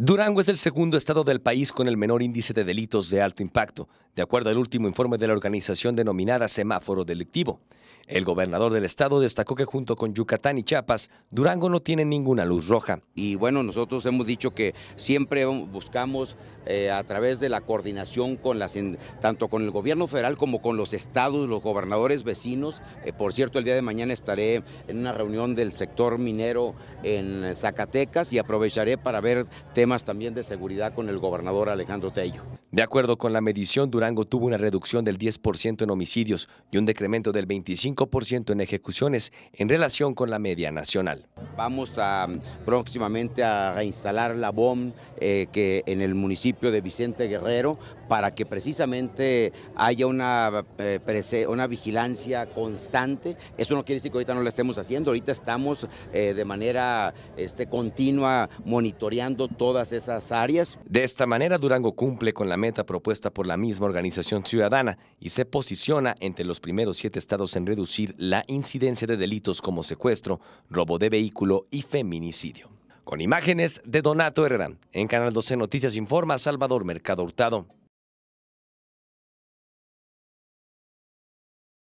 Durango es el segundo estado del país con el menor índice de delitos de alto impacto, de acuerdo al último informe de la organización denominada Semáforo Delictivo. El gobernador del estado destacó que junto con Yucatán y Chiapas, Durango no tiene ninguna luz roja. Y bueno, nosotros hemos dicho que siempre buscamos eh, a través de la coordinación con las, tanto con el gobierno federal como con los estados, los gobernadores vecinos. Eh, por cierto, el día de mañana estaré en una reunión del sector minero en Zacatecas y aprovecharé para ver temas también de seguridad con el gobernador Alejandro Tello. De acuerdo con la medición, Durango tuvo una reducción del 10% en homicidios y un decremento del 25 en ejecuciones en relación con la media nacional. Vamos a mm, próximamente a reinstalar la bomb eh, que en el municipio de Vicente Guerrero para que precisamente haya una, eh, una vigilancia constante. Eso no quiere decir que ahorita no la estemos haciendo, ahorita estamos eh, de manera este, continua monitoreando todas esas áreas. De esta manera Durango cumple con la meta propuesta por la misma organización ciudadana y se posiciona entre los primeros siete estados en reducir la incidencia de delitos como secuestro, robo de vehículos, y feminicidio. Con imágenes de Donato herrán en Canal 12 Noticias Informa Salvador Mercado Hurtado.